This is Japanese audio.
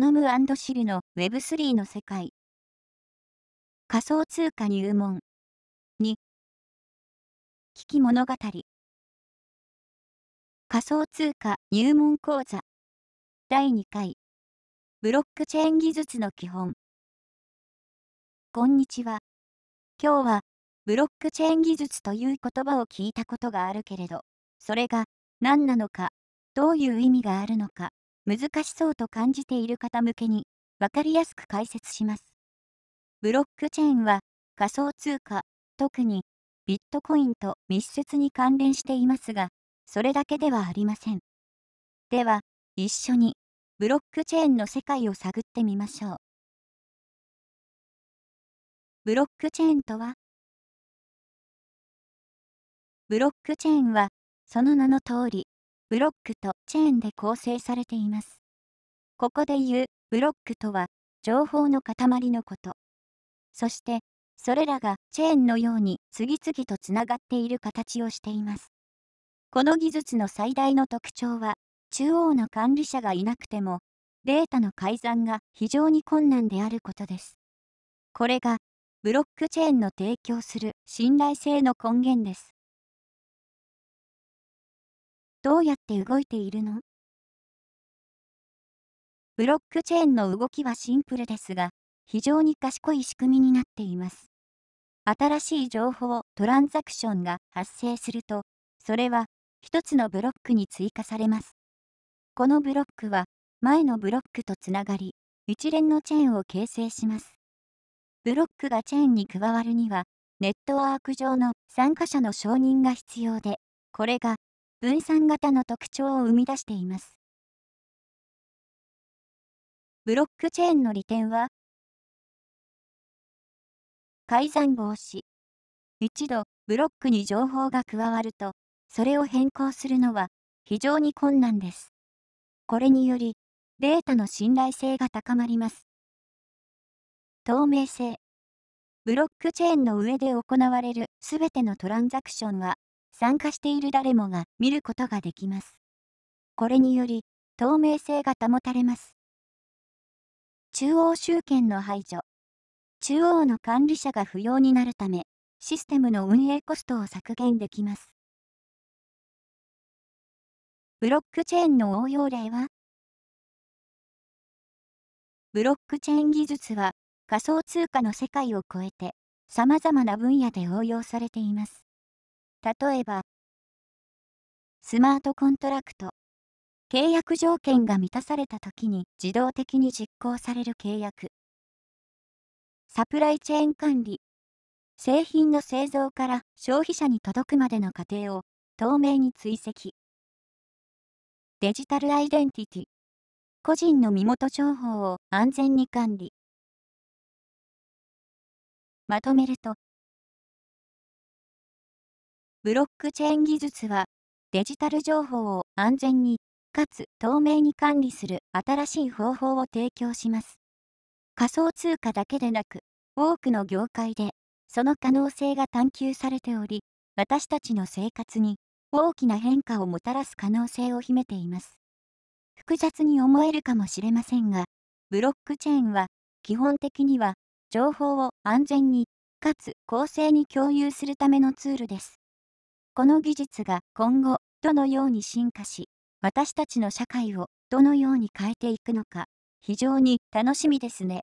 飲むシルの Web3 の世界。仮想通貨入門。2。危機物語。仮想通貨入門講座。第2回。ブロックチェーン技術の基本。こんにちは。今日は、ブロックチェーン技術という言葉を聞いたことがあるけれど、それが何なのか、どういう意味があるのか、難しそうと感じている方向けに分かりやすく解説します。ブロックチェーンは仮想通貨、特にビットコインと密接に関連していますが、それだけではありません。では、一緒にブロックチェーンの世界を探ってみましょう。ブロックチェーンとはブロックチェーンは、その名の通り、ブロックとチェーンで構成されています。ここで言うブロックとは情報の塊のこと。そしてそれらがチェーンのように次々とつながっている形をしています。この技術の最大の特徴は中央の管理者がいなくてもデータの改ざんが非常に困難であることです。これがブロックチェーンの提供する信頼性の根源です。どうやって動いているのブロックチェーンの動きはシンプルですが、非常に賢い仕組みになっています。新しい情報、トランザクションが発生すると、それは1つのブロックに追加されます。このブロックは前のブロックとつながり、一連のチェーンを形成します。ブロックがチェーンに加わるには、ネットワーク上の参加者の承認が必要で、これが分散型の特徴を生み出しています。ブロックチェーンの利点は、改ざん防止。一度、ブロックに情報が加わると、それを変更するのは非常に困難です。これにより、データの信頼性が高まります。透明性。ブロックチェーンの上で行われるすべてのトランザクションは、参加している誰もが見ることができます。これにより、透明性が保たれます。中央集権の排除。中央の管理者が不要になるため、システムの運営コストを削減できます。ブロックチェーンの応用例はブロックチェーン技術は仮想通貨の世界を超えて様々な分野で応用されています。例えば、スマートコントラクト、契約条件が満たされた時に自動的に実行される契約、サプライチェーン管理、製品の製造から消費者に届くまでの過程を透明に追跡。デジタルアイデンティティ。個人の身元情報を安全に管理。まとめると、ブロックチェーン技術は、デジタル情報を安全に、かつ透明に管理する新しい方法を提供します。仮想通貨だけでなく、多くの業界で、その可能性が探求されており、私たちの生活に大きな変化をもたらす可能性を秘めています。複雑に思えるかもしれませんが、ブロックチェーンは、基本的には、情報を安全に、かつ公正に共有するためのツールです。この技術が今後どのように進化し、私たちの社会をどのように変えていくのか、非常に楽しみですね。